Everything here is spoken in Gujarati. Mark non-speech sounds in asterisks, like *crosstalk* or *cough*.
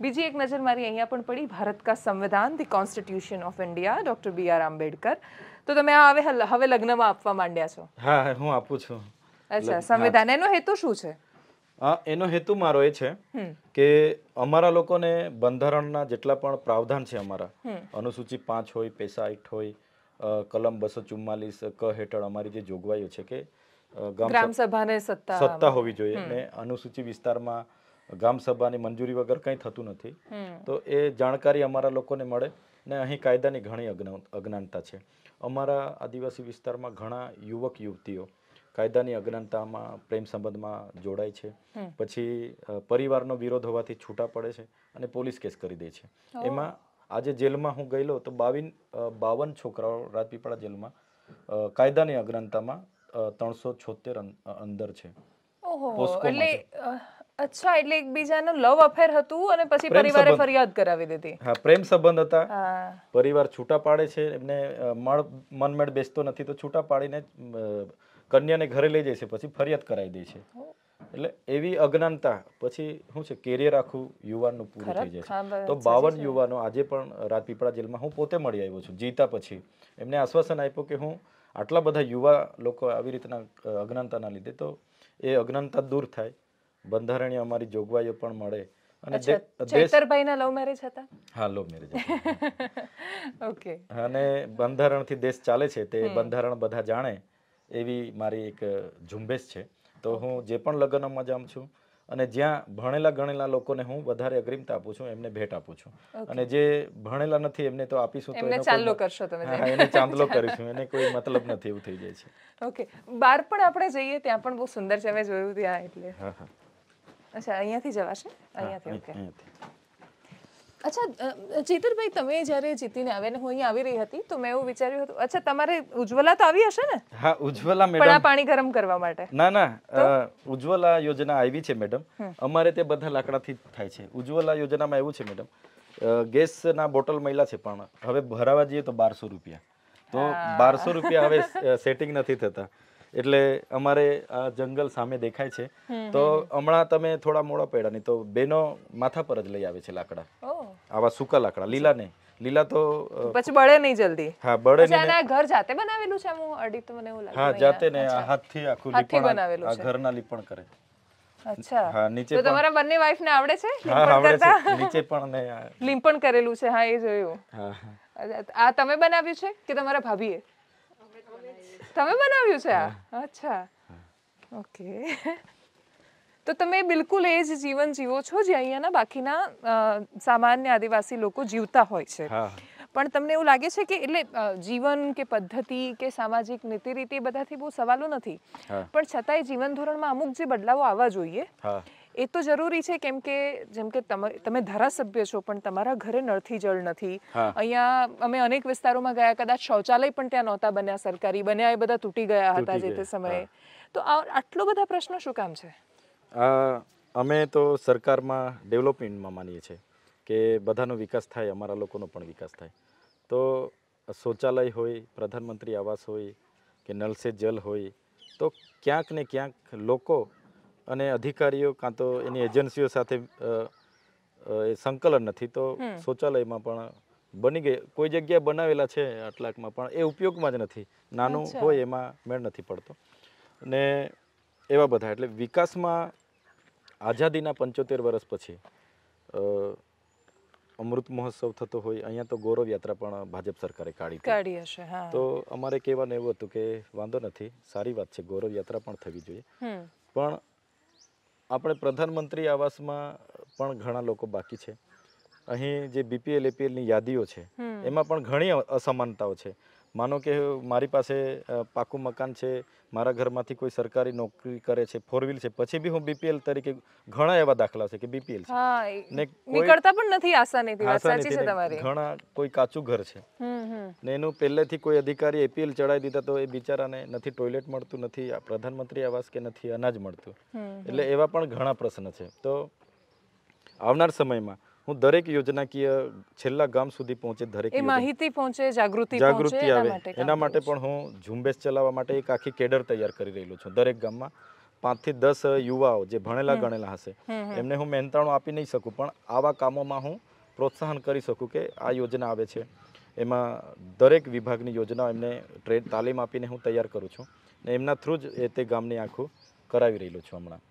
બીજી એક નજર મારી અહીંયા પણ પડી ભારત કા સંવિધાન the Constitution of India doctor B R Ambedkar તો તમે આ હવે હવે લગ્નમાં આપવા માંડ્યા છો હા હું આપું છું અચ્છા સંવિધાન એનો હેતુ શું છે એનો હેતુ મારો એ છે કે અમારા લોકોને બંધારણના જેટલા પણ પ્રાવધાન છે અમારા અનુસૂચિ પાંચ હોય પેસા આઠ હોય કલમ બસો ચુમ્માલીસ ક હેઠળ અમારી જે જોગવાઈઓ છે કે ગ્રામ સભાને સત્તા સત્તા હોવી જોઈએ અને અનુસૂચિ વિસ્તારમાં ગામ સભાની મંજૂરી વગર કંઈ થતું નથી તો એ જાણકારી અમારા લોકોને મળે ને અહીં કાયદાની ઘણી અજ્ઞાનતા છે અમારા આદિવાસી વિસ્તારમાં ઘણા યુવક યુવતીઓ કાયદાની અજ્ઞાનતામાં પ્રેમ સંબંધમાં જોડાય છે પછી પરિવારનો વિરોધ હોવાથી છૂટા પડે છે અને પોલીસ કેસ કરી દે છે એમાં આજે જેલમાં હું ગયેલો તો બાવીન બાવન છોકરાઓ રાજપીપળા જેલમાં કાયદાની અજ્ઞાનતામાં ત્રણસો છોતેર અંદર છે અચ્છા એટલે એકબીજાનો લવ અફેર હતું અને પછી પરિવારે ફરિયાદ કરાવી દીધી હા પ્રેમ સંબંધ હતા પરિવાર છૂટા પાડે છે એમને મળ મનમેળ બેસતો નથી તો છૂટા પાડીને કન્યાને ઘરે લઈ જાય છે પછી ફરિયાદ કરાવી દે છે એટલે એવી અજ્ઞાનતા પછી શું છે કેરિયર આખું યુવાનનું પૂરું થઈ જાય છે તો બાવન યુવાનો આજે પણ રાજપીપળા જેલમાં હું પોતે મળી આવ્યો છું જીતા પછી એમને આશ્વાસન આપ્યું કે હું આટલા બધા યુવા લોકો આવી રીતના અજ્ઞાનતાના લીધે તો એ અજ્ઞાનતા દૂર થાય બંધારણીય અમારી જોગવાઈઓ પણ મળે અને ચેતરભાઈના લવ મેરેજ હતા હા લવ મેરેજ *laughs* ઓકે અને બંધારણથી દેશ ચાલે છે તે બંધારણ બધા જાણે એવી મારી એક ઝુંબેશ છે તો હું જે પણ લગ્નોમાં જામ છું અને જ્યાં ભણેલા ગણેલા લોકોને હું વધારે અગ્રિમતા આપું છું એમને ભેટ આપું છું અને જે ભણેલા નથી એમને તો આપીશું તો એને ચાંદલો કરશો તમે હા એને ચાંદલો કરીશું એને કોઈ મતલબ નથી એવું થઈ જાય છે *laughs* ઓકે બાર પણ આપણે જઈએ ત્યાં પણ બહુ સુંદર છે મેં જોયું ત્યાં એટલે હા હા અચ્છા અહીંયાથી જવાશે અહીંયાથી ઓકે અચ્છા ચેતરભાઈ તમે જ્યારે જીતીને આવ્યા ને હું અહીંયા આવી રહી હતી તો મેં એવું વિચાર્યું હતું અચ્છા તમારે ઉજ્જવલા તો આવી હશે ને હા ઉજ્જવલા મેડમ પણ પાણી ગરમ કરવા માટે ના ના ઉજ્જવલા યોજના આવી છે મેડમ અમારે તે બધા લાકડાથી થાય છે ઉજ્જવલા યોજનામાં એવું છે મેડમ ગેસના બોટલ મળ્યા છે પણ હવે ભરાવા જઈએ તો બારસો રૂપિયા તો બારસો રૂપિયા હવે સેટિંગ નથી થતા એટલે અમારે આ જંગલ સામે દેખાય છે તો હમણાં તમે થોડા મોડા પડ્યા નહીં તો બેનો માથા પર જ લઈ આવે છે લાકડા આવા સૂકા લાકડા લીલા નહીં લીલા તો પછી બળે નહીં જલ્દી હા બળે નહીં ઘર જાતે બનાવેલું છે હું અડી તો મને એવું લાગે હા જાતે ને હાથથી આખું લીપણ બનાવેલું છે ઘરના લીપણ કરે અચ્છા હા નીચે તો તમારા બંને વાઈફ ને આવડે છે હા આવડે છે નીચે પણ ને લીંપણ કરેલું છે હા એ જોયું હા આ તમે બનાવ્યું છે કે તમારા ભાભીએ તમે બનાવ્યું છે અચ્છા ઓકે તો તમે બિલકુલ એ જ જીવન જીવો છો જે અહીંયાના બાકીના સામાન્ય આદિવાસી લોકો જીવતા હોય છે પણ તમને એવું લાગે છે કે એટલે જીવન કે પદ્ધતિ કે સામાજિક નીતિ રીતિ બધાથી બહુ સવાલો નથી પણ છતાંય જીવન ધોરણમાં અમુક જે બદલાવો આવવા જોઈએ એ તો જરૂરી છે કેમ કે જેમ કે તમે ધારાસભ્ય છો પણ તમારા ઘરે નળથી જળ નથી અહીંયા અમે અનેક વિસ્તારોમાં ગયા કદાચ શૌચાલય પણ ત્યાં નહોતા બન્યા સરકારી બન્યા એ બધા તૂટી ગયા હતા જે તે સમયે તો આટલો બધા પ્રશ્નો શું કામ છે અમે તો સરકારમાં ડેવલપમેન્ટમાં માનીએ છીએ કે બધાનો વિકાસ થાય અમારા લોકોનો પણ વિકાસ થાય તો શૌચાલય હોય પ્રધાનમંત્રી આવાસ હોય કે નલ સે જલ હોય તો ક્યાંક ને ક્યાંક લોકો અને અધિકારીઓ કાં તો એની એજન્સીઓ સાથે સંકલન નથી તો શૌચાલયમાં પણ બની ગઈ કોઈ જગ્યાએ બનાવેલા છે આટલાકમાં પણ એ ઉપયોગમાં જ નથી નાનું હોય એમાં મેળ નથી પડતો અને એવા બધા એટલે વિકાસમાં આઝાદીના પંચોતેર વર્ષ પછી અમૃત મહોત્સવ થતો હોય અહીંયા તો ગૌરવ યાત્રા પણ ભાજપ સરકારે કાઢી કાઢી હશે તો અમારે કહેવાનું એવું હતું કે વાંધો નથી સારી વાત છે ગૌરવ યાત્રા પણ થવી જોઈએ પણ આપણે પ્રધાનમંત્રી આવાસમાં પણ ઘણા લોકો બાકી છે અહીં જે બીપીએલ એપીએલની યાદીઓ છે એમાં પણ ઘણી અસમાનતાઓ છે માનો કે મારી પાસે પાકું મકાન છે મારા ઘરમાંથી કોઈ સરકારી નોકરી કરે છે ફોર વ્હીલ છે પછી બી હું બીપીએલ તરીકે ઘણા એવા દાખલા છે કે બીપીએલ છે ને નીકળતા પણ નથી આસાનીથી સાચી છે તમારી ઘણા કોઈ કાચું ઘર છે ને એનું પહેલેથી કોઈ અધિકારી એપીએલ ચડાવી દીધા તો એ બિચારાને નથી ટોયલેટ મળતું નથી પ્રધાનમંત્રી આવાસ કે નથી અનાજ મળતું એટલે એવા પણ ઘણા પ્રશ્ન છે તો આવનાર સમયમાં હું દરેક યોજનાકીય છેલ્લા ગામ સુધી પહોંચે દરેક માહિતી પહોંચે જાગૃતિ જાગૃતિ આવે એના માટે પણ હું ઝુંબેશ ચલાવવા માટે એક આખી કેડર તૈયાર કરી રહેલું છું દરેક ગામમાં પાંચથી દસ યુવાઓ જે ભણેલા ગણેલા હશે એમને હું મહેનતાણું આપી નહીં શકું પણ આવા કામોમાં હું પ્રોત્સાહન કરી શકું કે આ યોજના આવે છે એમાં દરેક વિભાગની યોજના એમને ટ્રેડ તાલીમ આપીને હું તૈયાર કરું છું ને એમના થ્રુ જ એ તે ગામની આખું કરાવી રહેલું છું હમણાં